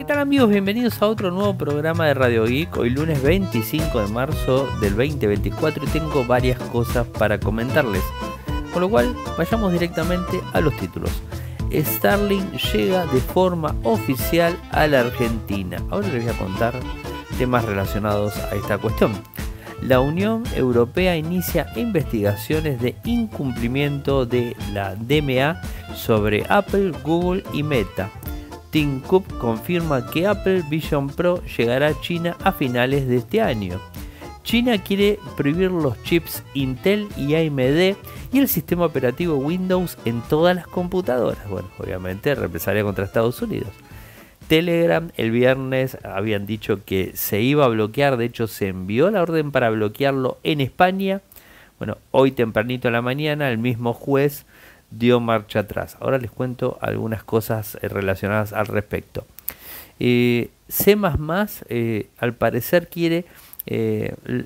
¿Qué tal amigos? Bienvenidos a otro nuevo programa de Radio Geek. Hoy lunes 25 de marzo del 2024 y tengo varias cosas para comentarles. Con lo cual, vayamos directamente a los títulos. Starlink llega de forma oficial a la Argentina. Ahora les voy a contar temas relacionados a esta cuestión. La Unión Europea inicia investigaciones de incumplimiento de la DMA sobre Apple, Google y Meta Tim Cook confirma que Apple Vision Pro llegará a China a finales de este año. China quiere prohibir los chips Intel y AMD y el sistema operativo Windows en todas las computadoras. Bueno, obviamente represalia contra Estados Unidos. Telegram el viernes habían dicho que se iba a bloquear, de hecho se envió la orden para bloquearlo en España. Bueno, hoy tempranito a la mañana el mismo juez dio marcha atrás. Ahora les cuento algunas cosas eh, relacionadas al respecto. Eh, C++ eh, al parecer quiere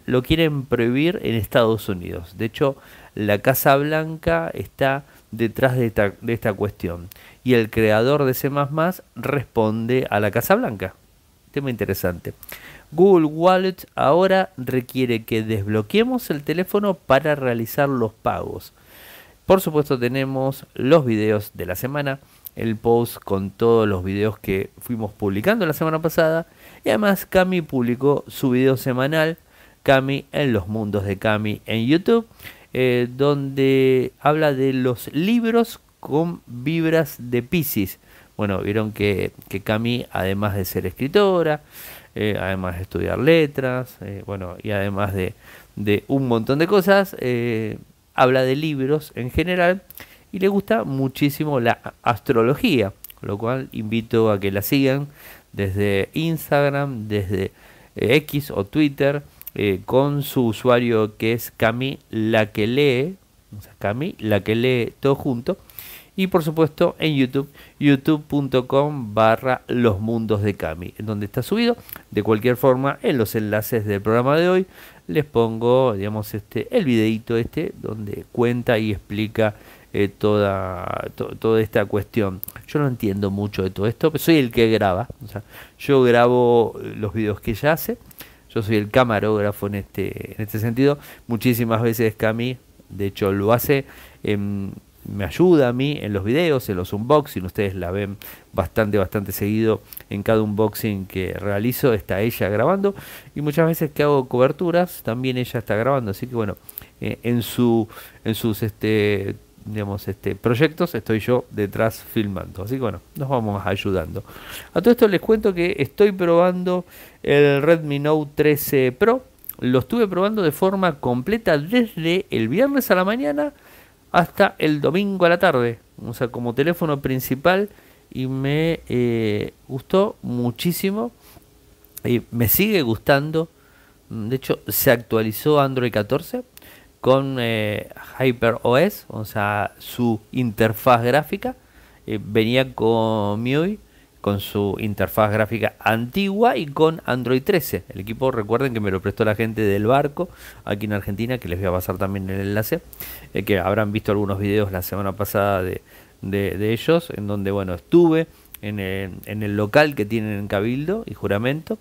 lo quieren prohibir en Estados Unidos. De hecho, la Casa Blanca está detrás de esta, de esta cuestión. Y el creador de C responde a la Casa Blanca. Tema interesante. Google Wallet ahora requiere que desbloqueemos el teléfono para realizar los pagos. Por supuesto tenemos los videos de la semana, el post con todos los videos que fuimos publicando la semana pasada y además Cami publicó su video semanal Cami en los mundos de Cami en YouTube, eh, donde habla de los libros con vibras de Pisces. Bueno, vieron que, Cami, además de ser escritora, eh, además de estudiar letras, eh, bueno, y además de un montón de cosas, habla de libros en general y le gusta muchísimo la astrología, con lo cual invito a que la sigan desde Instagram, desde eh, X o Twitter, eh, con su usuario que es Cami la que lee, o Cami la que lee todo junto, y por supuesto en YouTube, youtube.com barra los mundos de Cami, en donde está subido, de cualquier forma, en los enlaces del programa de hoy, les pongo, digamos, este, el videito este, donde cuenta y explica eh, toda, toda esta cuestión. Yo no entiendo mucho de todo esto, pero soy el que graba. yo grabo los videos que ella hace. Yo soy el camarógrafo en este, en este sentido. Muchísimas veces Cami, de hecho, lo hace. Em, me ayuda a mí en los videos, en los unboxing, ustedes la ven bastante, bastante seguido en cada unboxing que realizo, está ella grabando y muchas veces que hago coberturas también ella está grabando, así que bueno, eh, en, su, en sus este, digamos, este, proyectos estoy yo detrás filmando, así que bueno, nos vamos ayudando. A todo esto les cuento que estoy probando el Redmi Note 13 Pro, lo estuve probando de forma completa desde el viernes a la mañana hasta el domingo a la tarde. O sea, como teléfono principal y me eh, gustó muchísimo. Y me sigue gustando. Mm, de hecho, se actualizó Android 14 con hyper eh, HyperOS, o sea, su interfaz gráfica. Eh, venía con MIUI con su interfaz gráfica antigua y con Android 13. El equipo, recuerden que me lo prestó la gente del barco aquí en Argentina, que les voy a pasar también el enlace, eh, que habrán visto algunos videos la semana pasada de, de, ellos, en donde, bueno, estuve en el, en el, local que tienen en Cabildo y Juramento,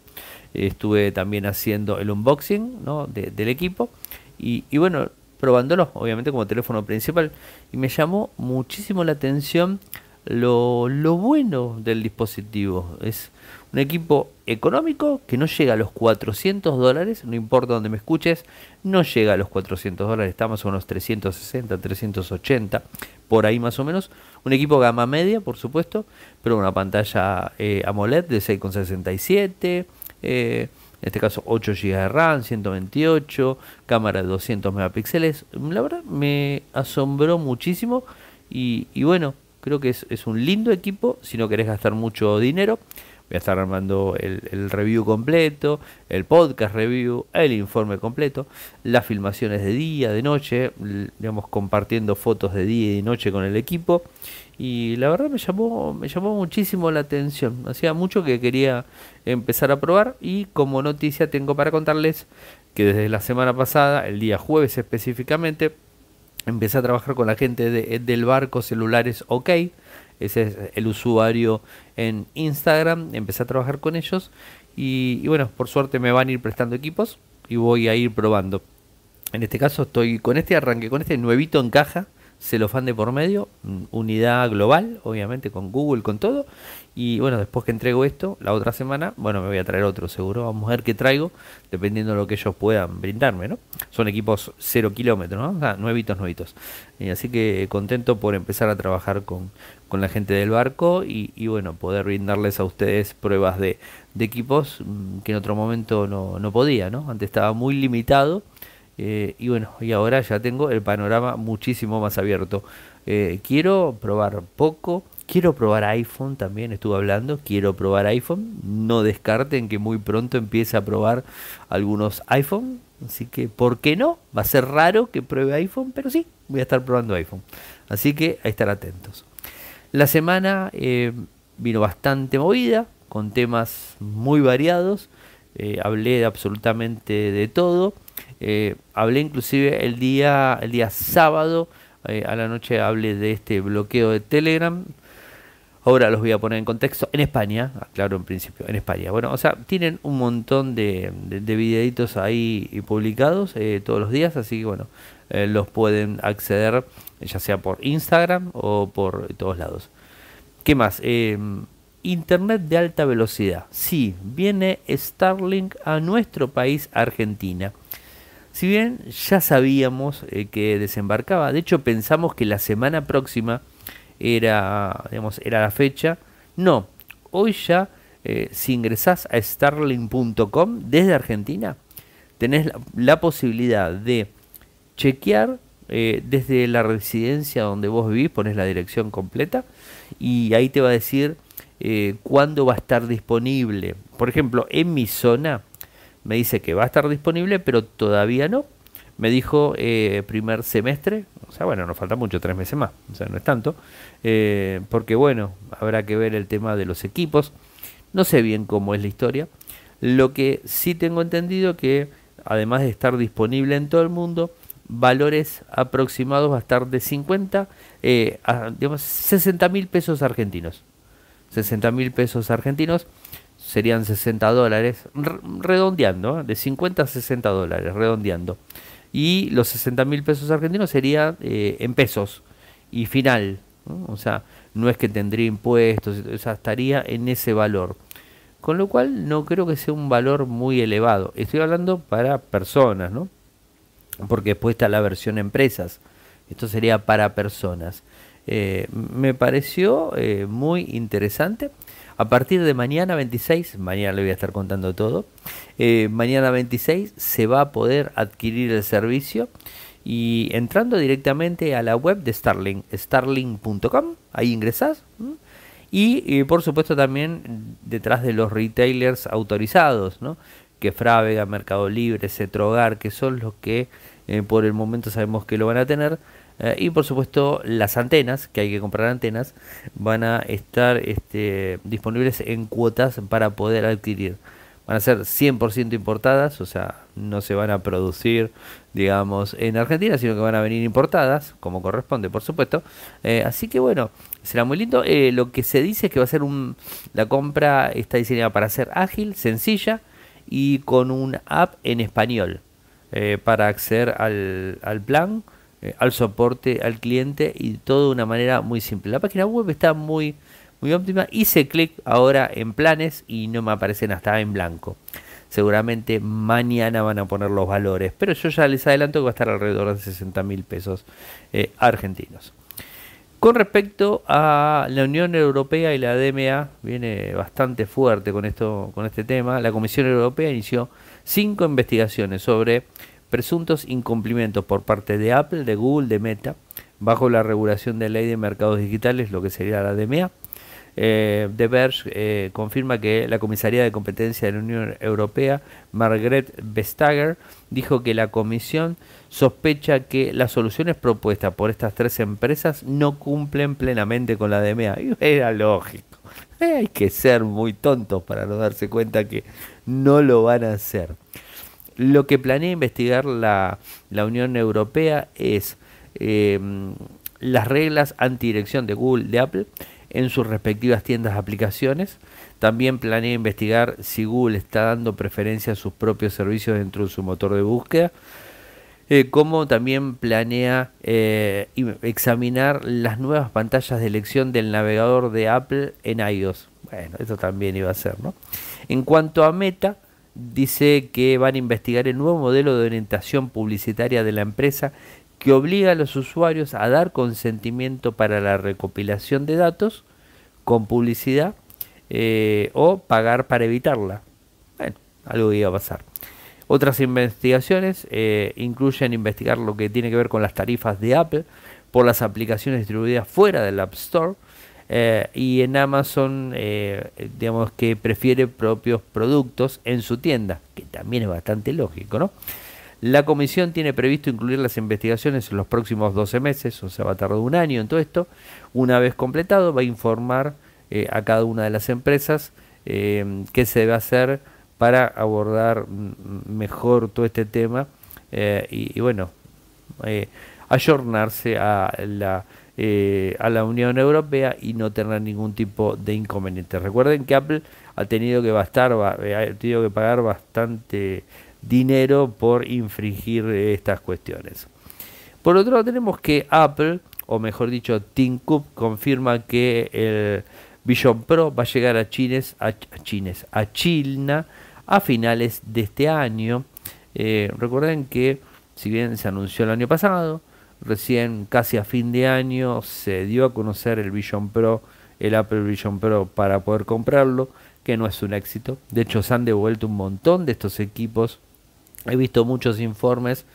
estuve también haciendo el unboxing del equipo y, y bueno, probándolo, obviamente como teléfono principal, y me llamó muchísimo la atención lo, lo bueno del dispositivo. Es un equipo económico que no llega a los 400 dólares, no importa donde me escuches, no llega a los 400 dólares, estamos a unos 360, 380, por ahí más o menos. Un equipo gama media, por supuesto, pero una pantalla eh, AMOLED de 6,67, eh, en este caso 8 GB de RAM, 128, cámara de 200 megapíxeles. La verdad me asombró muchísimo y bueno, Creo que es, un lindo equipo si no querés gastar mucho dinero. Voy a estar armando el, review completo, el podcast review, el informe completo, las filmaciones de día, de noche, digamos, compartiendo fotos de día y de noche con el equipo. Y la verdad me llamó, me llamó muchísimo la atención. Hacía mucho que quería empezar a probar y como noticia tengo para contarles que desde la semana pasada, el día jueves específicamente, Empecé a trabajar con la gente del barco celulares OK. Ese es el usuario en Instagram. Empecé a trabajar con ellos. Y, bueno, por suerte me van a ir prestando equipos y voy a ir probando. En este caso estoy con este arranque, con este nuevito en caja se fan de por medio, unidad global, obviamente con Google, con todo, y bueno, después que entrego esto, la otra semana, bueno, me voy a traer otro seguro. Vamos a ver qué traigo, dependiendo de lo que ellos puedan brindarme, ¿no? Son equipos cero kilómetros, ¿no? O sea, nuevitos, nuevitos. Y eh, así que contento por empezar a trabajar con, la gente del barco y, bueno, poder brindarles a ustedes pruebas de, equipos mm, que en otro momento no, podía, ¿no? Antes estaba muy limitado. Eh, y bueno, y ahora ya tengo el panorama muchísimo más abierto. Eh, quiero probar poco Quiero probar iPhone, también estuve hablando, quiero probar iPhone. No descarten que muy pronto empiece a probar algunos iPhone. Así que, ¿por qué no? Va a ser raro que pruebe iPhone, pero sí, voy a estar probando iPhone. Así que a estar atentos. La semana eh, vino bastante movida, con temas muy variados. Eh, hablé de absolutamente de todo. Eh, hablé inclusive el día, el día sábado, a la noche hablé de este bloqueo de Telegram Ahora los voy a poner en contexto. En España, claro, en principio, en España. Bueno, o sea, tienen un montón de, de, videitos ahí publicados eh, todos los días, así que bueno, eh, los pueden acceder eh, ya sea por Instagram o por todos lados. ¿Qué más? Internet de alta velocidad. Sí, viene Starlink a nuestro país, Argentina. Si bien ya sabíamos que desembarcaba, de hecho pensamos que la semana próxima era, digamos, era la fecha. No, hoy ya eh, si ingresás a starling.com desde Argentina, tenés la, posibilidad de chequear eh, desde la residencia donde vos vivís, pones la dirección completa y ahí te va a decir eh, cuándo va a estar disponible. Por ejemplo, en mi zona me dice que va a estar disponible, pero todavía no. Me dijo primer semestre o sea, bueno, nos falta mucho, tres meses más, o sea, no es tanto. Eh, porque bueno, habrá que ver el tema de los equipos. No sé bien cómo es la historia. Lo que sí tengo entendido que, además de estar disponible en todo el mundo, valores aproximados va a estar de 50 eh, a digamos, 60 mil pesos argentinos. 60 mil pesos argentinos serían 60 ¿eh? dólares, redondeando, de 50 a 60 dólares, redondeando y los 60 mil pesos argentinos sería eh, en pesos y final. O sea, no es que tendría impuestos, o estaría en ese valor. Con lo cual no creo que sea un valor muy elevado. Estoy hablando para personas, ¿no? Porque después está la versión empresas. Esto sería para personas. Eh, me pareció eh, muy interesante. A partir de mañana 26, mañana le voy a estar contando todo, eh, mañana 26 se va a poder adquirir el servicio y entrando directamente a la web de Starling, starling.com, ahí ingresas. Y eh, por supuesto también detrás de los retailers autorizados, ¿no? que Frávega, Mercado Libre, Cetrogar, que son los que eh, por el momento sabemos que lo van a tener, eh, y por supuesto las antenas, que hay que comprar antenas, van a estar este, disponibles en cuotas para poder adquirir. Van a ser 100% importadas, o sea, no se van a producir, digamos, en Argentina, sino que van a venir importadas, como corresponde, por supuesto. Eh, así que bueno, será muy lindo. Eh, lo que se dice es que va a ser un, la compra está diseñada para ser ágil, sencilla y con un app en español para acceder al, al plan eh, al soporte, al cliente y todo de una manera muy simple. La página web está muy, muy óptima. Hice clic ahora en planes y no me aparecen hasta en blanco. Seguramente mañana van a poner los valores, pero yo ya les adelanto que va a estar alrededor de 60 mil pesos eh, argentinos. Con respecto a la Unión Europea y la DMA, viene bastante fuerte con, esto, con este tema. La Comisión Europea inició cinco investigaciones sobre presuntos incumplimientos por parte de Apple, de Google, de Meta, bajo la regulación de ley de mercados digitales, lo que sería la DMA. de eh, Verge eh, confirma que la comisaría de competencia de la Unión Europea, Margaret Vestager, dijo que la comisión sospecha que las soluciones propuestas por estas tres empresas no cumplen plenamente con la DMA. era lógico. Eh, hay que ser muy tontos para no darse cuenta que no lo van a hacer. Lo que planea investigar la, Unión Europea es em, las reglas antidirección de Google, de Apple, en sus respectivas tiendas de aplicaciones. También planea investigar si Google está dando preferencia a sus propios servicios dentro de su motor de búsqueda. Eh, como también planea eh, examinar las nuevas pantallas de elección del navegador de Apple en iOS. Bueno, eso también iba a ser, En cuanto a Meta, dice que van a investigar el nuevo modelo de orientación publicitaria de la empresa que obliga a los usuarios a dar consentimiento para la recopilación de datos con publicidad eh, o pagar para evitarla. Bueno, algo iba a pasar. Otras investigaciones eh, incluyen investigar lo que tiene que ver con las tarifas de Apple por las aplicaciones distribuidas fuera del App Store, eh, y en Amazon eh, digamos que prefiere propios productos en su tienda, que también es bastante lógico, ¿no? La comisión tiene previsto incluir las investigaciones en los próximos 12 meses, o sea, va a tardar un año en todo esto. Una vez completado, va a informar eh, a cada una de las empresas qué se debe hacer para abordar mejor todo este tema y, y, bueno, ayornarse a la eh, a la Unión Europea y no tener ningún tipo de inconveniente. Recuerden que Apple ha tenido que bastar, eh, ha tenido que pagar bastante dinero por infringir estas cuestiones. Por otro lado tenemos que Apple, o mejor dicho Tim Cook, confirma que el Vision Pro va a llegar a, Chines, a, a China a finales de este año. Eh, recuerden que si bien se anunció el año pasado, Recién casi a fin de año se dio a conocer el Vision Pro, el Apple Vision Pro para poder comprarlo, que no es un éxito. De hecho, se han devuelto un montón de estos equipos. He visto muchos informes,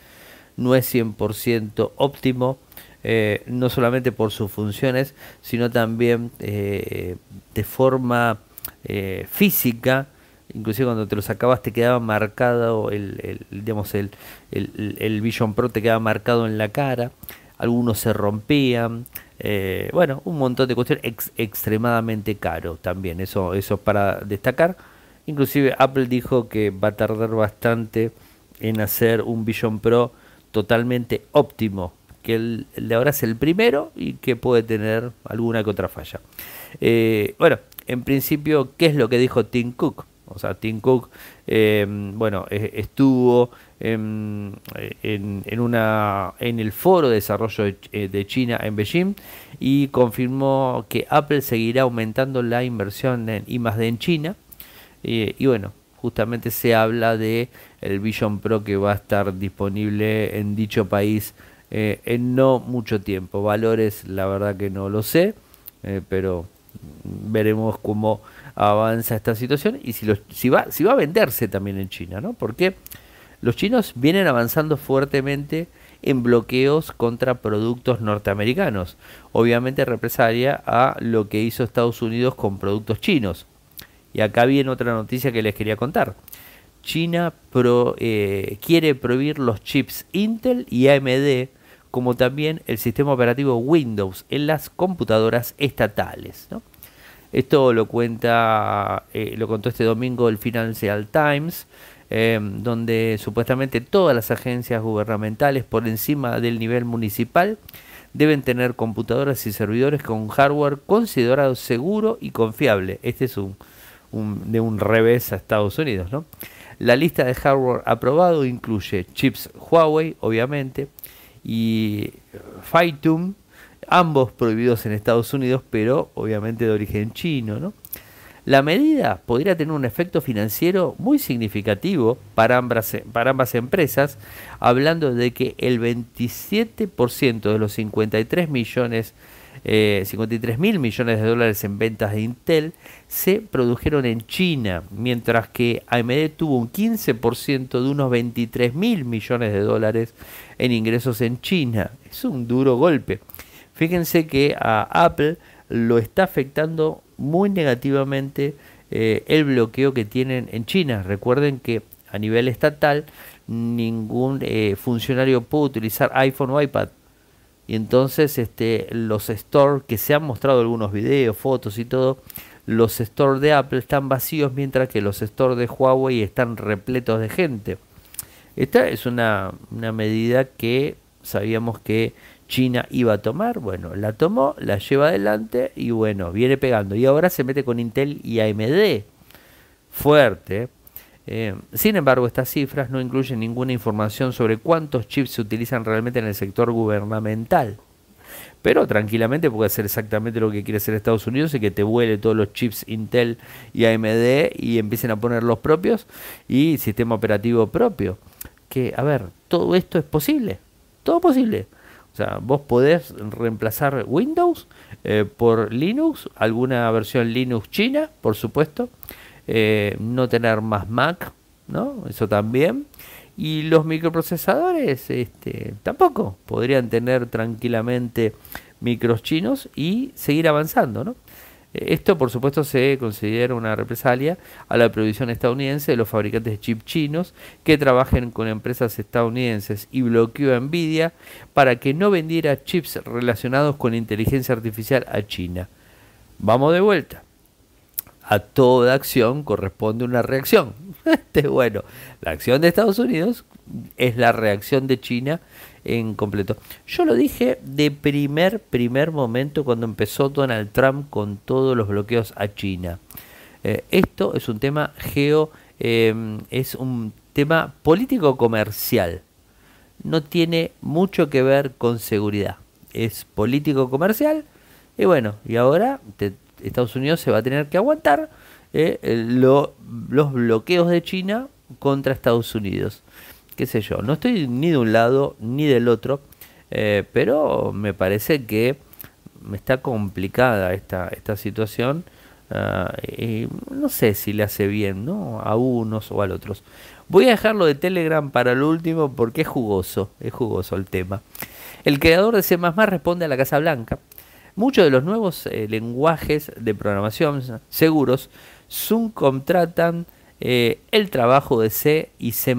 no es 100% óptimo. Eh, no solamente por sus funciones, sino también eh, de forma eh, física inclusive cuando te lo sacabas te quedaba marcado el, el digamos el, el, Vision Pro te quedaba marcado en la cara algunos se rompían eh, bueno un montón de cuestiones extremadamente caro también eso eso es para destacar inclusive Apple dijo que va a tardar bastante en hacer un Vision Pro totalmente óptimo que el, de ahora es el primero y que puede tener alguna que otra falla eh, bueno en principio, ¿qué es lo que dijo Tim Cook? O sea, Tim Cook, em, bueno, e, estuvo em, en, el Foro de Desarrollo eh, de, China en Beijing y confirmó que Apple seguirá aumentando la inversión en I+.D. en China. Eh, y bueno, justamente se habla de el Vision Pro que va a estar disponible en dicho país eh, en no mucho tiempo. Valores, la verdad que no lo sé, pero veremos cómo avanza esta situación y si, va, a venderse también en China, ¿no? Porque los chinos vienen avanzando fuertemente en bloqueos contra productos norteamericanos, obviamente represalia a lo que hizo Estados Unidos con productos chinos. Y acá viene otra noticia que les quería contar. China eh, quiere prohibir los chips Intel y AMD, como también el sistema operativo Windows en las computadoras estatales. ¿no? Esto lo cuenta, eh, lo contó este domingo el Financial Times, em, donde supuestamente todas las agencias gubernamentales por encima del nivel municipal deben tener computadoras y servidores con hardware considerado seguro y confiable. Este es un, de un revés a Estados Unidos, ¿no? La lista de hardware aprobado incluye chips Huawei, obviamente, y Phytum, ambos prohibidos en Estados Unidos, pero obviamente de origen chino. La medida podría tener un efecto financiero muy significativo para ambas, para ambas empresas, hablando de que el 27% de los 53 millones 53 eh, mil millones de dólares en ventas de Intel se produjeron en China, mientras que AMD tuvo un 15% de unos 23 mil millones de dólares en ingresos en China. Es un duro golpe. Fíjense que a Apple lo está afectando muy negativamente eh, el bloqueo que tienen en China. Recuerden que a nivel estatal ningún eh, funcionario puede utilizar iPhone o iPad. Y entonces este, los stores que se han mostrado algunos videos, fotos y todo, los stores de Apple están vacíos mientras que los stores de Huawei están repletos de gente. Esta es una medida que sabíamos que China iba a tomar, bueno, la tomó, la lleva adelante y bueno, viene pegando. Y ahora se mete con Intel y AMD. Fuerte. Eh, sin embargo, estas cifras no incluyen ninguna información sobre cuántos chips se utilizan realmente en el sector gubernamental. Pero tranquilamente puede ser exactamente lo que quiere hacer Estados Unidos y que te vuele todos los chips Intel y AMD y empiecen a poner los propios y sistema operativo propio. Que, a ver, todo esto es posible. Todo posible vos podés reemplazar Windows eh, por Linux, alguna versión Linux china, por supuesto. Eh, no tener más Mac, ¿no? Eso también. Y los microprocesadores, este, tampoco. Podrían tener tranquilamente micros chinos y seguir avanzando, ¿no? Esto, por supuesto, se considera una represalia a la prohibición estadounidense de los fabricantes de chips chinos que trabajen con empresas estadounidenses y bloqueó a Nvidia para que no vendiera chips relacionados con inteligencia artificial a China. Vamos de vuelta. A toda acción corresponde una reacción. Este, bueno, la acción de Estados Unidos es la reacción de China en completo. Yo lo dije de primer, primer momento cuando empezó Donald Trump con todos los bloqueos a China. Eh, esto es un tema geo, eh, es un tema político-comercial. No tiene mucho que ver con seguridad. Es político-comercial. Y bueno, y ahora Estados Unidos se va a tener que aguantar eh, los bloqueos de China contra Estados Unidos qué sé yo, no estoy ni de un lado ni del otro, eh, pero me parece que me está complicada esta, esta situación eh, y no sé si le hace bien ¿no? a unos o a otros. Voy a dejarlo de Telegram para el último porque es jugoso, es jugoso el tema. El creador de C++ responde a la Casa Blanca. Muchos de los nuevos eh, lenguajes de programación seguros subcontratan el trabajo de C y C++.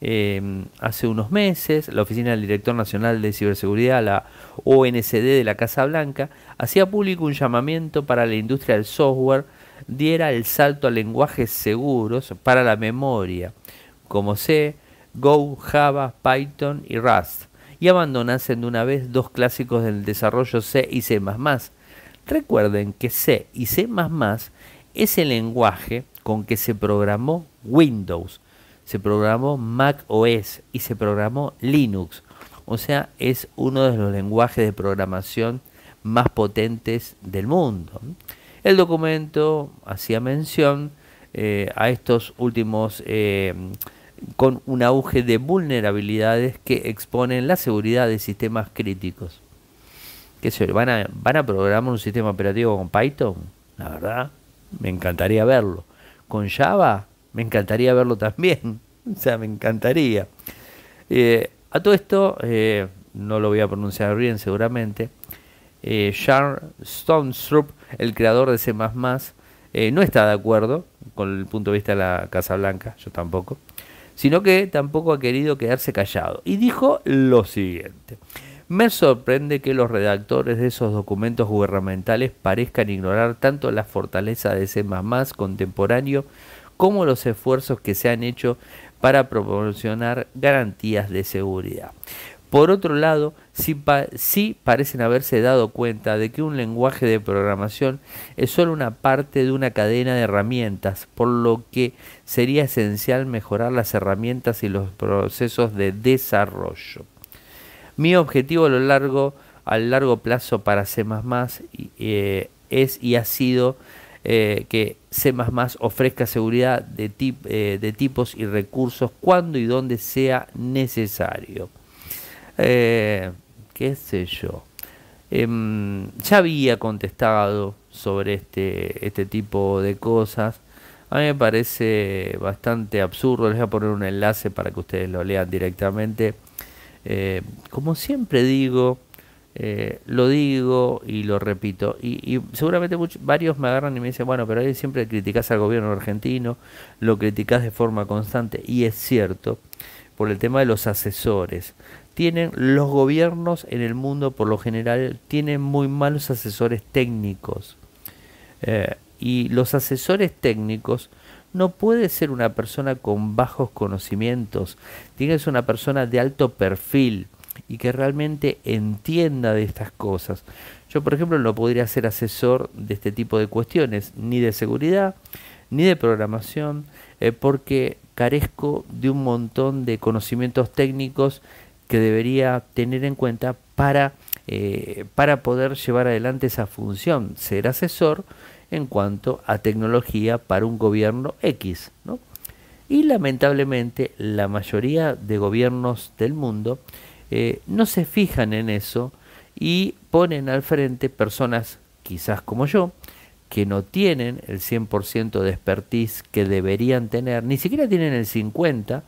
Em, hace unos meses, la Oficina del Director Nacional de Ciberseguridad, la ONCD de la Casa Blanca, hacía público un llamamiento para la industria del software diera el salto a lenguajes seguros para la memoria, como C, Go, Java, Python y Rust, y abandonasen de una vez dos clásicos del desarrollo C y C++. Recuerden que C y C++ es el lenguaje con que se programó Windows, se programó Mac OS y se programó Linux. O sea, es uno de los lenguajes de programación más potentes del mundo. El documento hacía mención eh, a estos últimos eh, con un auge de vulnerabilidades que exponen la seguridad de sistemas críticos. ¿Van ¿Van a programar un sistema operativo con Python? La verdad, me encantaría verlo. ¿Con Java? me encantaría verlo también. O sea, me encantaría. Eh, a todo esto, eh, no lo voy a pronunciar bien seguramente, eh, Charles Stonestrup, el creador de C++, eh, no está de acuerdo con el punto de vista de la Casa Blanca, yo tampoco, sino que tampoco ha querido quedarse callado. Y dijo lo siguiente. Me sorprende que los redactores de esos documentos gubernamentales parezcan ignorar tanto la fortaleza de C++ contemporáneo como los esfuerzos que se han hecho para proporcionar garantías de seguridad. Por otro lado, sí, parecen haberse dado cuenta de que un lenguaje de programación es solo una parte de una cadena de herramientas, por lo que sería esencial mejorar las herramientas y los procesos de desarrollo. Mi objetivo a lo largo, a largo plazo para C++ eh, es y ha sido eh, que C++ ofrezca seguridad de, eh, de tipos y recursos cuando y donde sea necesario. Eh, ¿Qué sé yo? Em, ya había contestado sobre este, este tipo de cosas. A mí me parece bastante absurdo. Les voy a poner un enlace para que ustedes lo lean directamente. Eh, como siempre digo, eh, lo digo y lo repito. Y, seguramente varios me agarran y me dicen, bueno, pero ahí siempre criticas al gobierno argentino, lo criticas de forma constante. Y es cierto, por el tema de los asesores. Tienen los gobiernos en el mundo, por lo general, tienen muy malos asesores técnicos. Eh, y los asesores técnicos no puede ser una persona con bajos conocimientos, tiene que ser una persona de alto perfil y que realmente entienda de estas cosas. Yo, por ejemplo, no podría ser asesor de este tipo de cuestiones, ni de seguridad, ni de programación, eh, porque carezco de un montón de conocimientos técnicos que debería tener en cuenta para, eh, para poder llevar adelante esa función, ser asesor en cuanto a tecnología para un gobierno X. Y lamentablemente la mayoría de gobiernos del mundo eh, no se fijan en eso y ponen al frente personas quizás como yo, que no tienen el 100% de expertise que deberían tener, ni siquiera tienen el 50%,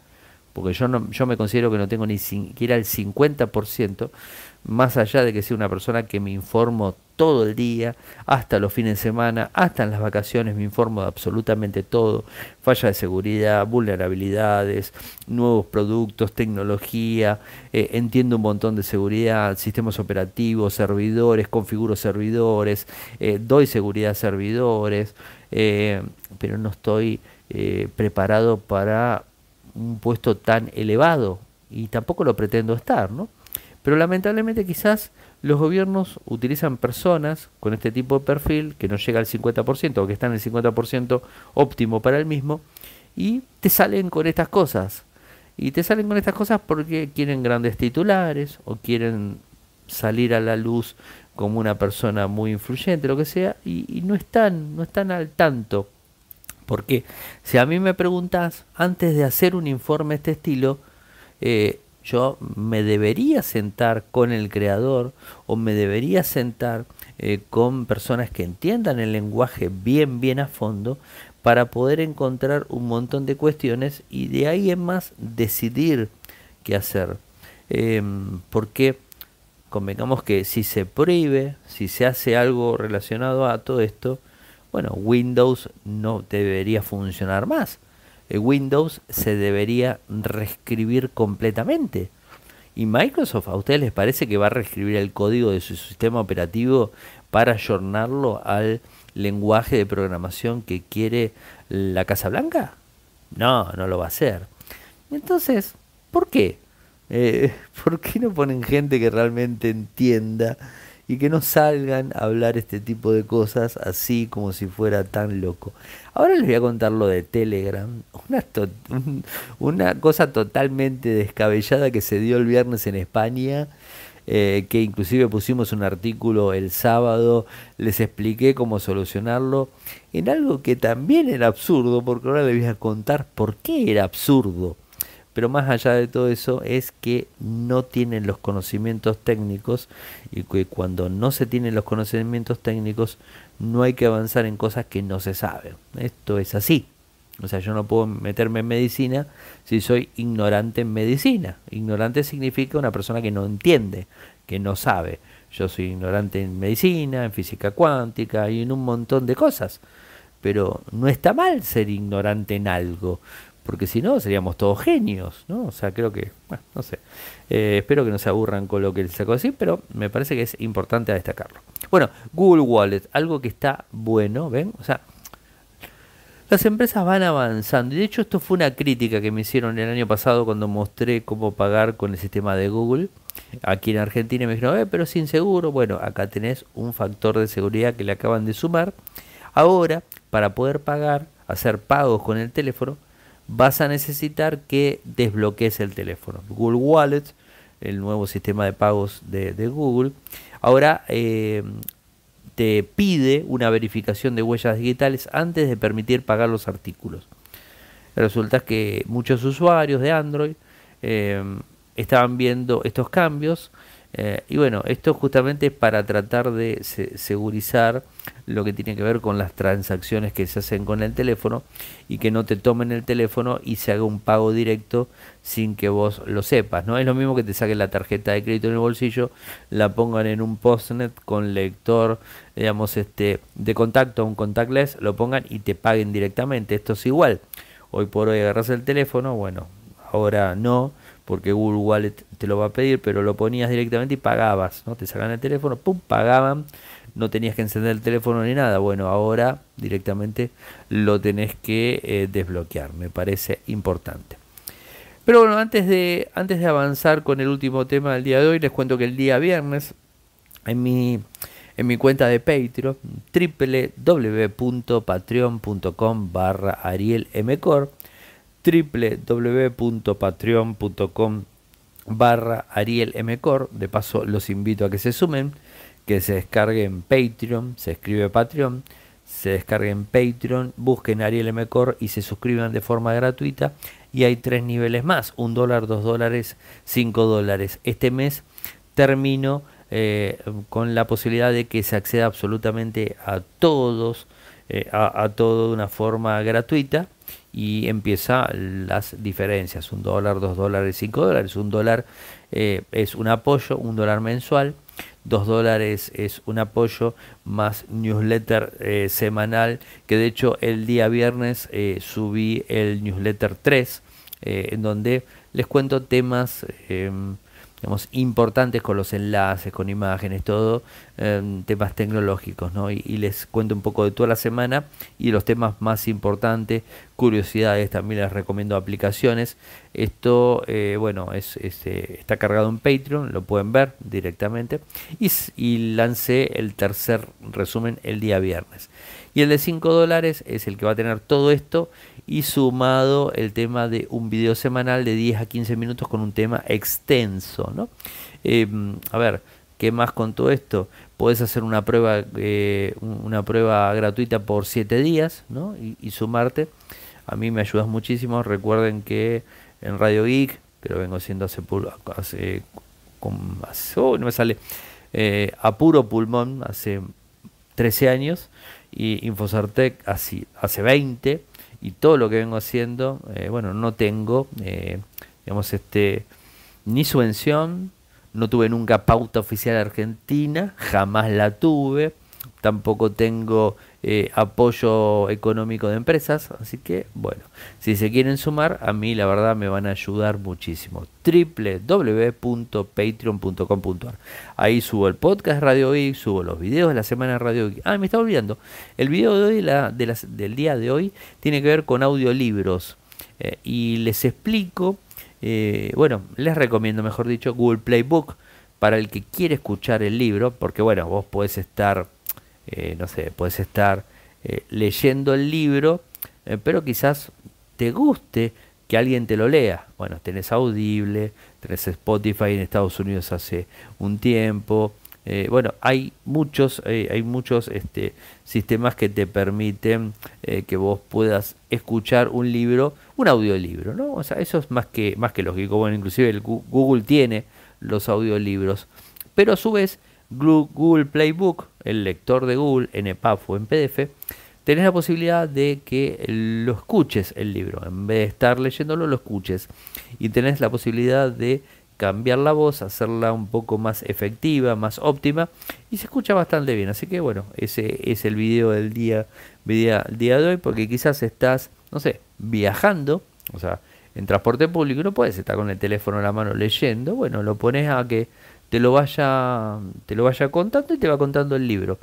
porque yo, yo me considero que no tengo ni siquiera el 50%, más allá de que sea una persona que me informo todo el día, hasta los fines de semana, hasta en las vacaciones, me informo de absolutamente todo, falla de seguridad, vulnerabilidades, nuevos productos, tecnología, eh, entiendo un montón de seguridad, sistemas operativos, servidores, configuro servidores, eh, doy seguridad a servidores, eh, pero no estoy preparado para un puesto tan elevado y tampoco lo pretendo estar, ¿no? Pero lamentablemente quizás los gobiernos utilizan personas con este tipo de perfil que no llega al 50% o que están en el 50% óptimo para el mismo y te salen con estas cosas. Y te salen con estas cosas porque quieren grandes titulares o quieren salir a la luz como una persona muy influyente, lo que sea, y, no están, no están al tanto. Porque si a mí me preguntas, antes de hacer un informe de este estilo, eh, yo me debería sentar con el creador o me debería sentar eh, con personas que entiendan el lenguaje bien, bien a fondo para poder encontrar un montón de cuestiones y de ahí en más decidir qué hacer. Em, porque convengamos que si se prohíbe, si se hace algo relacionado a todo esto, bueno, Windows no debería funcionar más eh, Windows se debería reescribir completamente. ¿Y Microsoft a ustedes les parece que va a reescribir el código de su sistema operativo para ayornarlo al lenguaje de programación que quiere la Casa Blanca? No, no lo va a hacer. Entonces, ¿por qué? Eh, ¿Por qué no ponen gente que realmente entienda y que no salgan a hablar este tipo de cosas así como si fuera tan loco. Ahora les voy a contar lo de Telegram, una, cosa totalmente descabellada que se dio el viernes en España. Eh, que inclusive pusimos un artículo el sábado, les expliqué cómo solucionarlo, en algo que también era absurdo, porque ahora les voy a contar por qué era absurdo. Pero más allá de todo eso es que no tienen los conocimientos técnicos y que cuando no se tienen los conocimientos técnicos no hay que avanzar en cosas que no se saben. Esto es así. O sea, yo no puedo meterme en medicina si soy ignorante en medicina. Ignorante significa una persona que no entiende, que no sabe. Yo soy ignorante en medicina, en física cuántica y en un montón de cosas. Pero no está mal ser ignorante en algo porque si no seríamos todos genios, ¿no? O sea, creo que, bueno, no sé. Eh, espero que no se aburran con lo que les saco así pero me parece que es importante destacarlo. Bueno, Google Wallet, algo que está bueno, ¿ven? O sea, las empresas van avanzando. Y de hecho, esto fue una crítica que me hicieron el año pasado cuando mostré cómo pagar con el sistema de Google. Aquí en Argentina me dijeron, eh, pero sin seguro. Bueno, acá tenés un factor de seguridad que le acaban de sumar. Ahora, para poder pagar, hacer pagos con el teléfono, vas a necesitar que desbloquees el teléfono. Google Wallet, el nuevo sistema de pagos de, Google, ahora eh, te pide una verificación de huellas digitales antes de permitir pagar los artículos. Resulta que muchos usuarios de Android eh, estaban viendo estos cambios eh, y bueno, esto justamente es para tratar de segurizar lo que tiene que ver con las transacciones que se hacen con el teléfono y que no te tomen el teléfono y se haga un pago directo sin que vos lo sepas. No es lo mismo que te saquen la tarjeta de crédito en el bolsillo, la pongan en un postnet con lector, digamos, este, de contacto, un contactless, lo pongan y te paguen directamente. Esto es igual. Hoy por hoy agarras el teléfono, bueno, ahora no, porque Google Wallet te lo va a pedir, pero lo ponías directamente y pagabas, ¿no? Te sacan el teléfono, pum, pagaban no tenías que encender el teléfono ni nada. Bueno, ahora directamente lo tenés que eh, desbloquear, me parece importante. Pero bueno, antes de, antes de avanzar con el último tema del día de hoy, les cuento que el día viernes en mi, en mi cuenta de Patreon, www.patreon.com barra arielmcor, www.patreon.com barra arielmcor, de paso los invito a que se sumen, que se descargue en Patreon, se escribe Patreon, se descargue en Patreon, busquen Ariel M. y se suscriban de forma gratuita. Y hay tres niveles más, un dólar, dos dólares, cinco dólares. Este mes termino eh, con la posibilidad de que se acceda absolutamente a todos, eh, a, todo de una forma gratuita y empieza las diferencias, un dólar, dos dólares, cinco dólares. Un dólar eh, es un apoyo, un dólar mensual 2 dólares es un apoyo, más newsletter eh, semanal, que de hecho el día viernes eh, subí el newsletter 3, eh, en donde les cuento temas em, digamos, importantes con los enlaces, con imágenes, todo, em, temas tecnológicos, ¿no? Y, les cuento un poco de toda la semana y los temas más importantes, curiosidades, también les recomiendo aplicaciones. Esto, eh, bueno, es, eh, está cargado en Patreon, lo pueden ver directamente. Y, y lancé el tercer resumen el día viernes. Y el de 5 dólares es el que va a tener todo esto y sumado el tema de un video semanal de 10 a 15 minutos con un tema extenso. ¿no? Em, a ver, ¿qué más con todo esto? Puedes hacer una prueba, eh, una prueba gratuita por 7 días ¿no? y, sumarte. A mí me ayudas muchísimo. Recuerden que en Radio Geek, que lo vengo haciendo hace, hace, no me sale, Apuro eh, a puro pulmón hace 13 años y Infosartec hace, hace 20 y todo lo que vengo haciendo, eh, bueno, no tengo, eh, digamos, este, ni subvención, no tuve nunca pauta oficial argentina, jamás la tuve, tampoco tengo eh, apoyo económico de empresas. Así que, bueno, si se quieren sumar, a mí la verdad me van a ayudar muchísimo. www.patreon.com.ar Ahí subo el podcast Radio y subo los videos de la semana Radio Geek. Ah, me estaba olvidando. El video de hoy, de del día de hoy, tiene que ver con audiolibros. Eh, y les explico, eh, bueno, les recomiendo, mejor dicho, Google Playbook para el que quiere escuchar el libro, porque bueno, vos podés estar eh, no sé, puedes estar eh, leyendo el libro, eh, pero quizás te guste que alguien te lo lea. Bueno, tenés Audible, tenés Spotify en Estados Unidos hace un tiempo. bueno, hay muchos, hay muchos este, sistemas que te permiten que vos puedas escuchar un libro, un audiolibro, ¿no? O sea, eso es más que, más que lógico. Bueno, inclusive el Google tiene los audiolibros, pero a su vez Google Playbook, el lector de Google en EPUB o en PDF, tenés la posibilidad de que lo escuches el libro. En vez de estar leyéndolo, lo escuches. Y tenés la posibilidad de cambiar la voz, hacerla un poco más efectiva, más óptima y se escucha bastante bien. Así que bueno, ese es el video del día, día, día de hoy porque quizás estás, no sé, viajando, o sea, en transporte público, no puedes estar con el teléfono en la mano leyendo, bueno, lo pones a que te lo vaya, te lo vaya contando y te va contando el libro.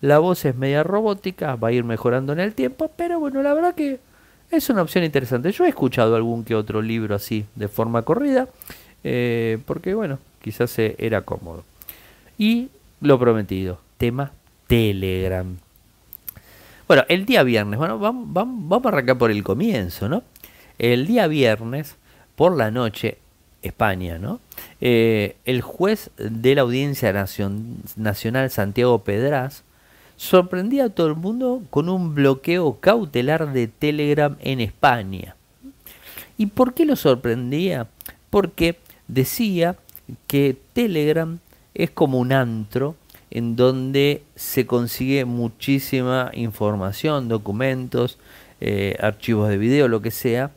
La voz es media robótica, va a ir mejorando en el tiempo, pero bueno, la verdad que es una opción interesante. Yo he escuchado algún que otro libro así de forma corrida, eh, porque bueno, quizás e-, era cómodo. Y lo prometido, tema Telegram. Bueno, el día viernes, bueno, vamos a arrancar por el comienzo, ¿no? El día viernes, por la noche, España, ¿no? Eh, el juez de la Audiencia Nacional, Santiago Pedraz, sorprendía a todo el mundo con un bloqueo cautelar de Telegram en España. ¿Y por qué lo sorprendía? Porque decía que Telegram es como un antro en donde se consigue muchísima información, documentos, eh, archivos de video, lo que sea,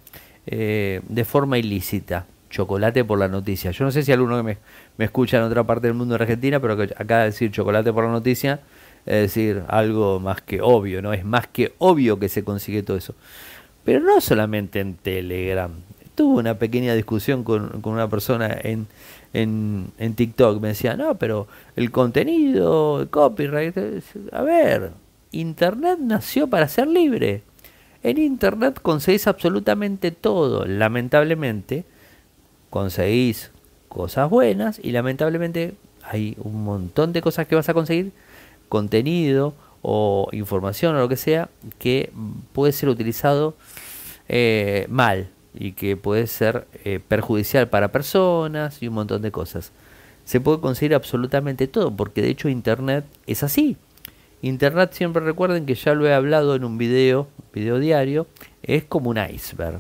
eh, de forma ilícita chocolate por la noticia. Yo no sé si alguno me, escucha en otra parte del mundo de Argentina, pero acá decir chocolate por la noticia es decir algo más que obvio, ¿no? Es más que obvio que se consigue todo eso. Pero no solamente en Telegram. Tuve una pequeña discusión con, una persona en, en, en, TikTok. Me decía, no, pero el contenido, el copyright. A ver, Internet nació para ser libre. En Internet conseguís absolutamente todo. Lamentablemente, conseguís cosas buenas y lamentablemente hay un montón de cosas que vas a conseguir, contenido o información o lo que sea, que puede ser utilizado eh, mal y que puede ser eh, perjudicial para personas y un montón de cosas. Se puede conseguir absolutamente todo, porque de hecho Internet es así. Internet siempre recuerden que ya lo he hablado en un video, video diario, es como un iceberg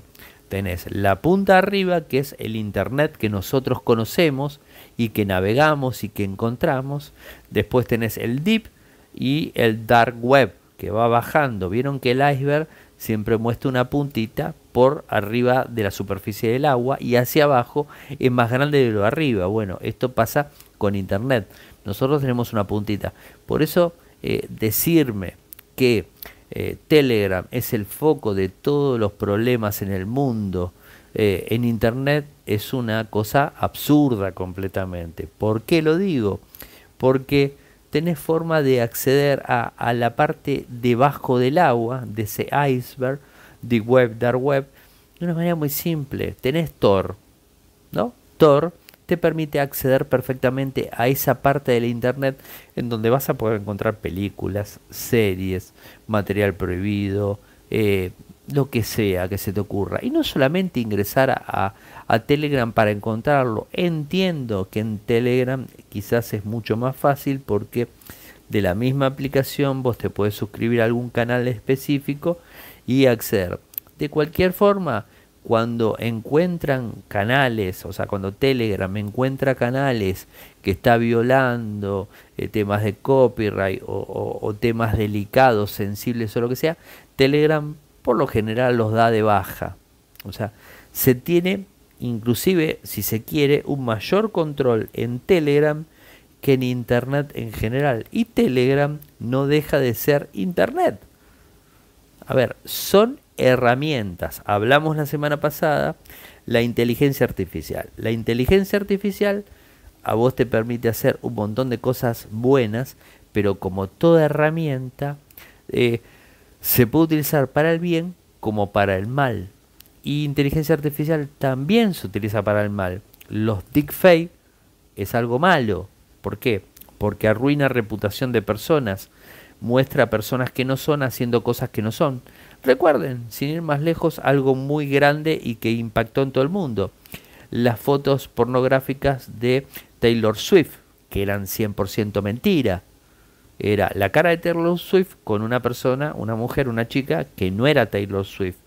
tenés la punta arriba, que es el Internet que nosotros conocemos y que navegamos y que encontramos. Después tenés el Deep y el Dark Web, que va bajando. Vieron que el iceberg siempre muestra una puntita por arriba de la superficie del agua y hacia abajo es más grande de lo arriba. Bueno, esto pasa con Internet. Nosotros tenemos una puntita. Por eso eh, decirme que eh, Telegram es el foco de todos los problemas en el mundo. Eh, en Internet es una cosa absurda completamente. ¿Por qué lo digo? Porque tenés forma de acceder a, la parte debajo del agua, de ese iceberg, de web, dar web, de una manera muy simple. Tenés Tor, ¿no? Tor te permite acceder perfectamente a esa parte del internet en donde vas a poder encontrar películas, series, material prohibido, eh, lo que sea que se te ocurra. Y no solamente ingresar a, a, Telegram para encontrarlo. Entiendo que en Telegram quizás es mucho más fácil porque de la misma aplicación vos te puedes suscribir a algún canal específico y acceder. De cualquier forma, cuando encuentran canales, o sea, cuando Telegram encuentra canales que está violando eh, temas de copyright o, temas delicados, sensibles o lo que sea, Telegram por lo general los da de baja. O sea, se tiene inclusive, si se quiere, un mayor control en Telegram que en Internet en general. Y Telegram no deja de ser Internet. A ver, son herramientas. Hablamos la semana pasada la inteligencia artificial. La inteligencia artificial a vos te permite hacer un montón de cosas buenas, pero como toda herramienta, eh, se puede utilizar para el bien como para el mal. Y inteligencia artificial también se utiliza para el mal. Los fake es algo malo. ¿Por qué? Porque arruina reputación de personas, muestra a personas que no son haciendo cosas que no son. Recuerden, sin ir más lejos, algo muy grande y que impactó en todo el mundo. Las fotos pornográficas de Taylor Swift, que eran 100% mentira. Era la cara de Taylor Swift con una persona, una mujer, una chica que no era Taylor Swift.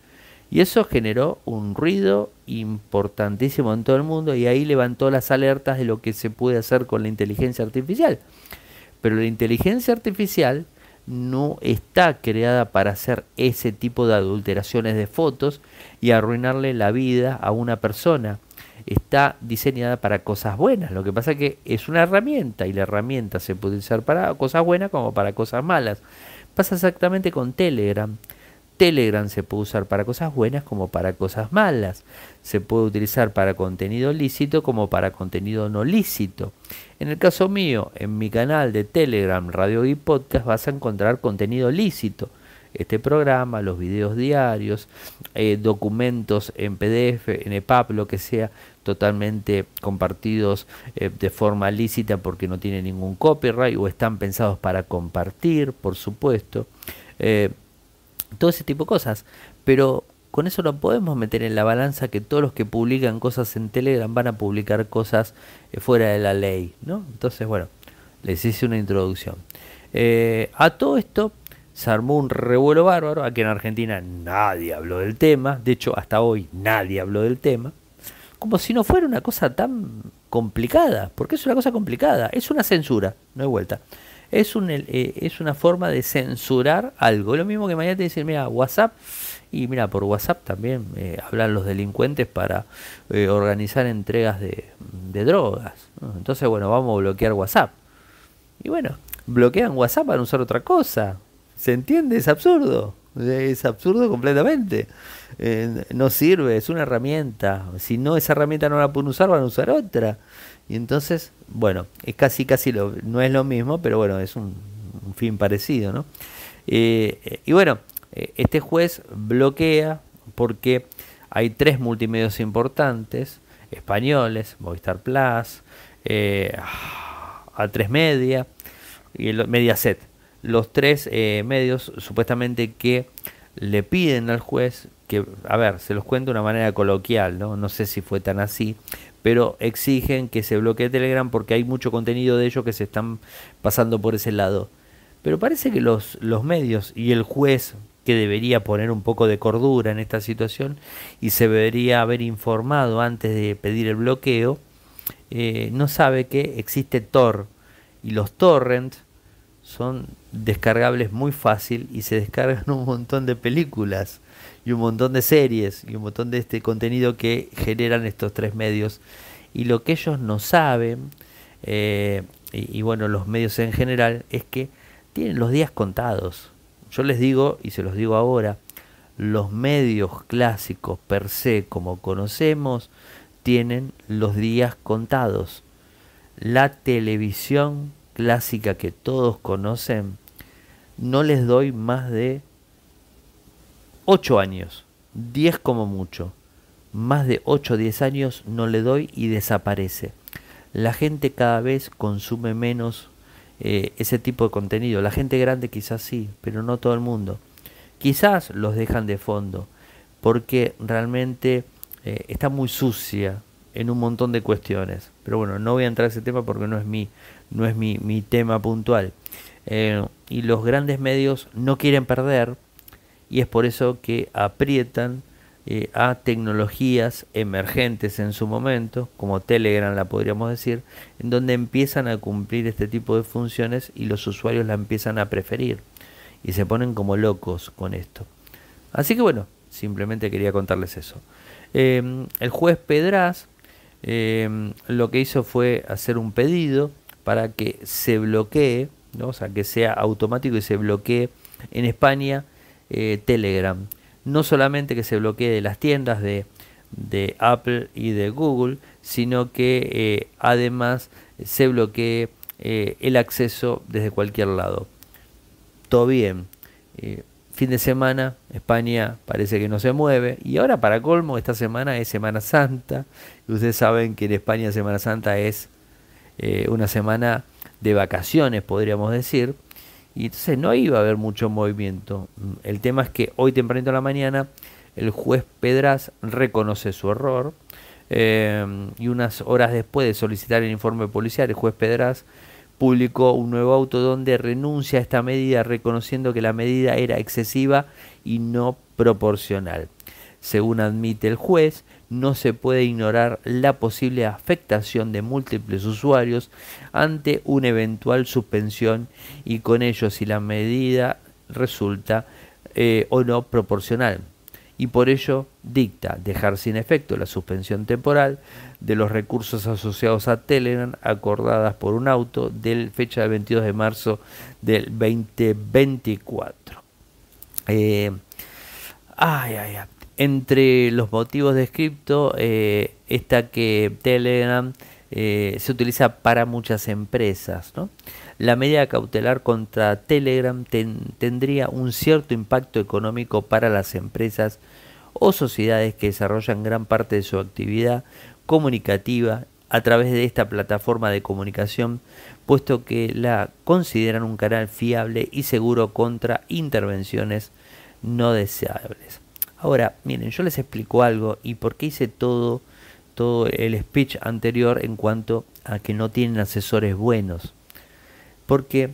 Y eso generó un ruido importantísimo en todo el mundo y ahí levantó las alertas de lo que se puede hacer con la inteligencia artificial. Pero la inteligencia artificial no está creada para hacer ese tipo de adulteraciones de fotos y arruinarle la vida a una persona. Está diseñada para cosas buenas. Lo que pasa es que es una herramienta y la herramienta se puede usar para cosas buenas como para cosas malas. Pasa exactamente con Telegram. Telegram se puede usar para cosas buenas como para cosas malas. Se puede utilizar para contenido lícito como para contenido no lícito. En el caso mío, en mi canal de Telegram, Radio y Podcast, vas a encontrar contenido lícito. Este programa, los videos diarios, eh, documentos en PDF, en EPUB, lo que sea, totalmente compartidos eh, de forma lícita porque no tiene ningún copyright o están pensados para compartir, por supuesto. Eh, todo ese tipo de cosas. Pero con eso no podemos meter en la balanza que todos los que publican cosas en Telegram van a publicar cosas eh, fuera de la ley, ¿no? Entonces, bueno, les hice una introducción. Eh, a todo esto se armó un revuelo bárbaro. Aquí en Argentina nadie habló del tema. De hecho, hasta hoy nadie habló del tema. Como si no fuera una cosa tan complicada. Porque es una cosa complicada. Es una censura. No hay vuelta. Es, un, eh, es una forma de censurar algo. lo mismo que mañana te dicen, mira, WhatsApp, y mira, por WhatsApp también eh, hablan los delincuentes para eh, organizar entregas de, drogas. Entonces, bueno, vamos a bloquear WhatsApp. Y bueno, bloquean WhatsApp para usar otra cosa. ¿Se entiende? Es absurdo. Es absurdo completamente. no sirve, es una herramienta. Si no, esa herramienta no la pueden usar, van a usar otra. Y entonces bueno, es casi, casi no es lo mismo, pero bueno, es un, fin parecido, ¿no? Eh, y bueno, eh, este juez bloquea porque hay tres multimedios importantes, españoles, Movistar Plus, eh, A3 Media y el Mediaset. Los tres medios supuestamente que le piden al juez que, a ver, se los cuento de una manera coloquial, ¿no? No sé si fue tan así, pero exigen que se bloquee Telegram porque hay mucho contenido de ellos que se están pasando por ese lado. Pero parece que los, medios y el juez que debería poner un poco de cordura en esta situación y se debería haber informado antes de pedir el bloqueo, eh, no sabe que existe Tor y los torrents son descargables muy fácil y se descargan un montón de películas y un montón de series y un montón de este contenido que generan estos tres medios. Y lo que ellos no saben, eh, y, y bueno, los medios en general, es que tienen los días contados. Yo les digo, y se los digo ahora, los medios clásicos per se como conocemos tienen los días contados. La televisión clásica que todos conocen no les doy más de 8 años, 10 como mucho. Más de 8 o 10 años no le doy y desaparece. La gente cada vez consume menos eh, ese tipo de contenido. La gente grande quizás sí, pero no todo el mundo. Quizás los dejan de fondo porque realmente eh, está muy sucia en un montón de cuestiones. Pero bueno, no voy a entrar a ese tema porque no es mi, no es mi, tema puntual. Eh, y los grandes medios no quieren perder y es por eso que aprietan eh, a tecnologías emergentes en su momento, como Telegram la podríamos decir, en donde empiezan a cumplir este tipo de funciones y los usuarios la empiezan a preferir y se ponen como locos con esto. Así que bueno, simplemente quería contarles eso. Em, el juez Pedras em, lo que hizo fue hacer un pedido para que se bloquee, ¿no? o sea, que sea automático y se bloquee en España eh, Telegram. No solamente que se bloquee de las tiendas de, de Apple y de Google, sino que eh, además se bloquee eh, el acceso desde cualquier lado. Todo bien. fin de semana, España parece que no se mueve. Y ahora para colmo, esta semana es Semana Santa. Y ustedes saben que en España Semana Santa es una semana de vacaciones, podríamos decir. Y entonces no iba a haber mucho movimiento. Mm, el tema es que hoy tempranito en la mañana el juez Pedras reconoce su error. Eh, y unas horas después de solicitar el informe policial, el juez Pedras publicó un nuevo auto donde renuncia a esta medida, reconociendo que la medida era excesiva y no proporcional. Según admite el juez, no se puede ignorar la posible afectación de múltiples usuarios ante una eventual suspensión y con ello si la medida resulta eh, o no proporcional. Y por ello dicta dejar sin efecto la suspensión temporal de los recursos asociados a Telegram acordadas por un auto del fecha del 22 de marzo del 2024. Eh, ay, ay, ay. Entre los motivos de eh, está que Telegram eh, se utiliza para muchas empresas. La medida cautelar contra Telegram tendría un cierto impacto económico para las empresas o sociedades que desarrollan gran parte de su actividad comunicativa a través de esta plataforma de comunicación, puesto que la consideran un canal fiable y seguro contra intervenciones no deseables. Ahora, miren, yo les explico algo y por qué hice todo, todo el speech anterior en cuanto a que no tienen asesores buenos. Porque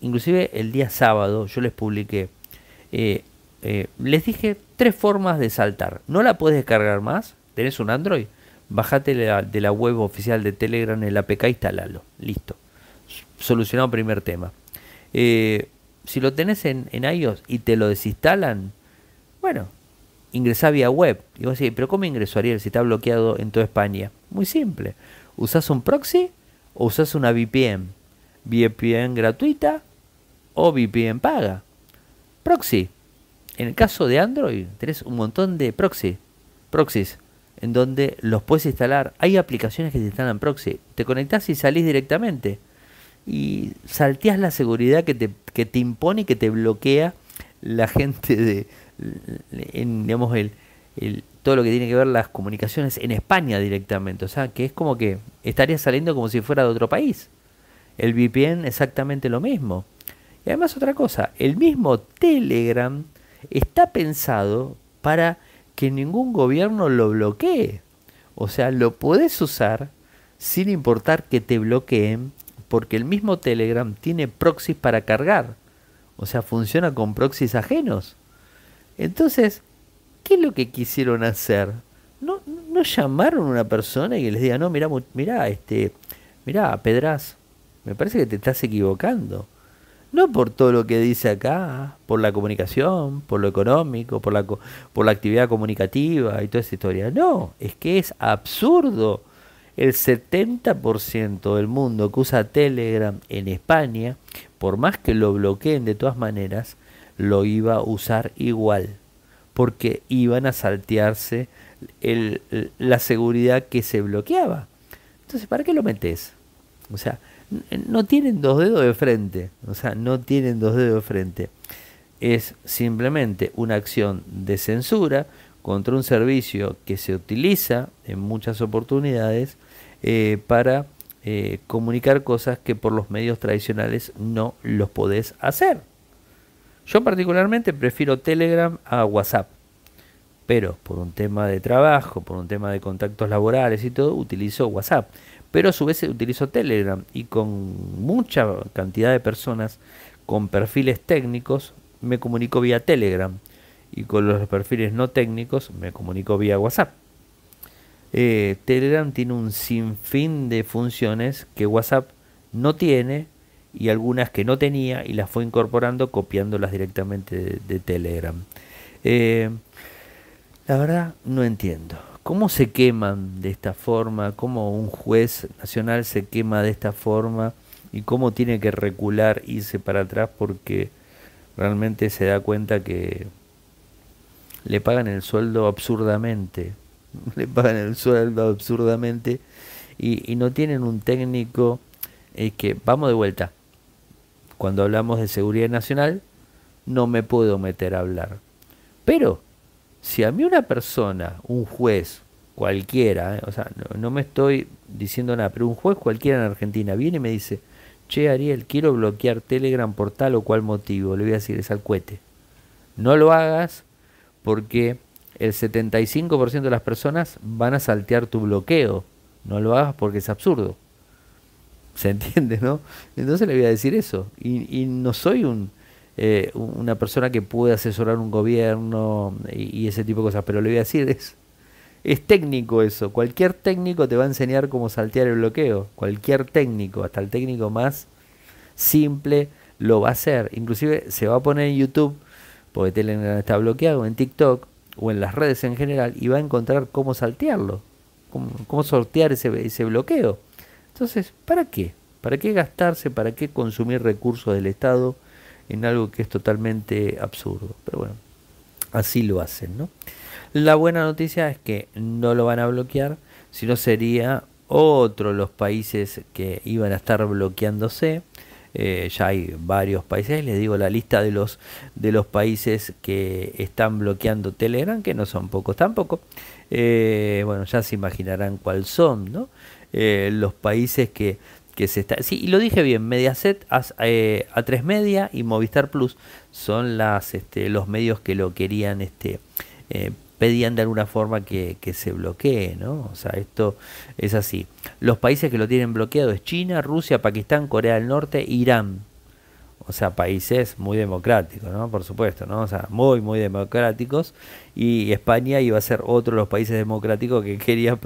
inclusive el día sábado yo les publiqué, eh, eh, les dije tres formas de saltar. No la puedes descargar más, tenés un Android, Bájate de la web oficial de Telegram el APK, instalalo, listo. Solucionado primer tema. Eh, si lo tenés en, en iOS y te lo desinstalan, bueno, ingresá vía web. Y vos decís, pero ¿cómo ingreso si está bloqueado en toda España? Muy simple. ¿Usás un proxy o usás una VPN? VPN gratuita o VPN paga. Proxy. En el caso de Android tenés un montón de proxy, proxies en donde los puedes instalar. Hay aplicaciones que te instalan proxy. Te conectás y salís directamente. Y salteas la seguridad que que te impone y que te bloquea la gente de, en, digamos, el, todo lo que tiene que ver las comunicaciones en España directamente. O sea, que es como que estaría saliendo como si fuera de otro país. El VPN exactamente lo mismo. Y además otra cosa, el mismo Telegram está pensado para que ningún gobierno lo bloquee. O sea, lo podés usar sin importar que te bloqueen, porque el mismo Telegram tiene proxys para cargar. O sea, funciona con proxys ajenos. Entonces, ¿qué es lo que quisieron hacer? No, no llamaron a una persona y les diga, no, mira, mira, este, mira, Pedraz, me parece que te estás equivocando. No por todo lo que dice acá, por la comunicación, por lo económico, por la, por la actividad comunicativa y toda esa historia. No, es que es absurdo. El 70% del mundo que usa Telegram en España, por más que lo bloqueen de todas maneras, lo iba a usar igual, porque iban a saltearse la seguridad que se bloqueaba. Entonces, ¿para qué lo metes? O sea, no tienen dos dedos de frente. O sea, no tienen dos dedos de frente. Es simplemente una acción de censura contra un servicio que se utiliza en muchas oportunidades eh, para eh, comunicar cosas que por los medios tradicionales no los podés hacer. Yo particularmente prefiero Telegram a WhatsApp, pero por un tema de trabajo, por un tema de contactos laborales y todo, utilizo WhatsApp. Pero a su vez eh, utilizo Telegram y con mucha cantidad de personas con perfiles técnicos me comunico vía Telegram y con los perfiles no técnicos me comunico vía WhatsApp. Eh, Telegram tiene un sinfín de funciones que WhatsApp no tiene y algunas que no tenía y las fue incorporando copiándolas directamente de, Telegram. Eh, la verdad no entiendo. ¿Cómo se queman de esta forma? ¿Cómo un juez nacional se quema de esta forma? ¿Y cómo tiene que recular, irse para atrás? Porque realmente se da cuenta que le pagan el sueldo absurdamente. Le pagan el sueldo absurdamente. Y, no tienen un técnico. que, vamos de vuelta, cuando hablamos de seguridad nacional, no me puedo meter a hablar. Pero, si a mí una persona, un juez, cualquiera, eh, o sea, no, me estoy diciendo nada, pero un juez cualquiera en Argentina viene y me dice, che Ariel, quiero bloquear Telegram por tal o cual motivo, le voy a decir es al cuete. No lo hagas porque el 75% de las personas van a saltear tu bloqueo. No lo hagas porque es absurdo. ¿Se entiende, no? Entonces le voy a decir eso. Y, no soy un, eh, una persona que puede asesorar un gobierno y, ese tipo de cosas, pero le voy a decir es, es técnico eso. Cualquier técnico te va a enseñar cómo saltear el bloqueo. Cualquier técnico, hasta el técnico más simple, lo va a hacer. Inclusive se va a poner en YouTube, porque Telegram está bloqueado, en TikTok o en las redes en general, y va a encontrar cómo saltearlo, cómo, cómo sortear ese, ese bloqueo. Entonces, ¿para qué? ¿Para qué gastarse? ¿Para qué consumir recursos del Estado en algo que es totalmente absurdo? Pero bueno, así lo hacen, ¿no? La buena noticia es que no lo van a bloquear, sino sería otro los países que iban a estar bloqueándose. Eh, ya hay varios países, les digo la lista de los, de los países que están bloqueando Telegram, que no son pocos tampoco. Eh, bueno, ya se imaginarán cuáles son, ¿no? Eh, los países que, que se está... Sí, y lo dije bien, Mediaset, eh, A, eh, A3 Media y Movistar Plus son las, este, los medios que lo querían, este, eh, pedían de alguna forma que, que, se bloquee, ¿no? O sea, esto es así. Los países que lo tienen bloqueado es China, Rusia, Pakistán, Corea del Norte, Irán o sea, países muy democráticos, ¿no? Por supuesto, ¿no? O sea, muy, muy democráticos. Y España iba a ser otro de los países democráticos que quería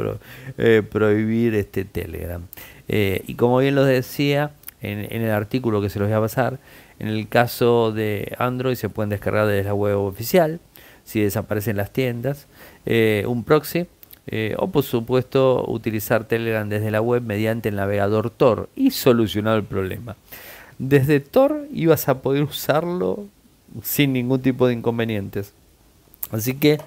eh, prohibir este Telegram. Eh, y como bien lo decía en, el artículo que se los voy a pasar, en el caso de Android se pueden descargar desde la web oficial, si desaparecen las tiendas, eh, un proxy. o por supuesto utilizar Telegram desde la web mediante el navegador Tor y solucionar el problema desde Thor ibas a poder usarlo sin ningún tipo de inconvenientes. Así que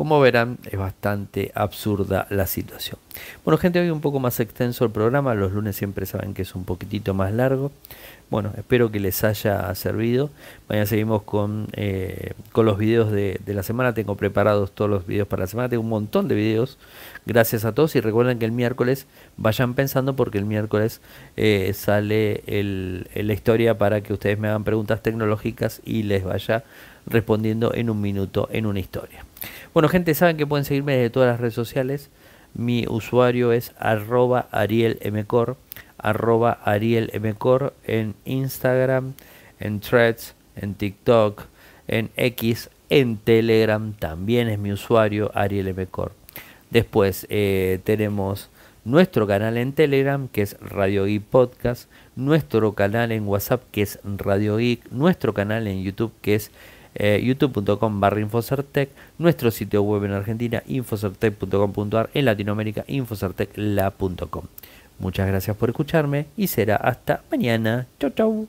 como verán, es bastante absurda la situación. Bueno, gente, hoy un poco más extenso el programa. Los lunes siempre saben que es un poquitito más largo. Bueno, espero que les haya servido. Mañana seguimos con, eh, con los videos de, la semana. Tengo preparados todos los videos para la semana. Tengo un montón de videos. Gracias a todos. Y recuerden que el miércoles vayan pensando porque el miércoles eh, sale la historia para que ustedes me hagan preguntas tecnológicas y les vaya respondiendo en un minuto en una historia. Bueno, gente, saben que pueden seguirme desde todas las redes sociales. Mi usuario es arroba arielmcor, arroba arielmcor en Instagram, en Threads, en TikTok, en X, en Telegram también es mi usuario Ariel arielmcor. Después eh, tenemos nuestro canal en Telegram, que es Radio Geek Podcast, nuestro canal en WhatsApp, que es Radio Geek, nuestro canal en YouTube, que es eh, youtube.com barra Infocertec, nuestro sitio web en Argentina, infocertec.com.ar, en Latinoamérica, infocertecla.com. Muchas gracias por escucharme y será hasta mañana. Chau, chau.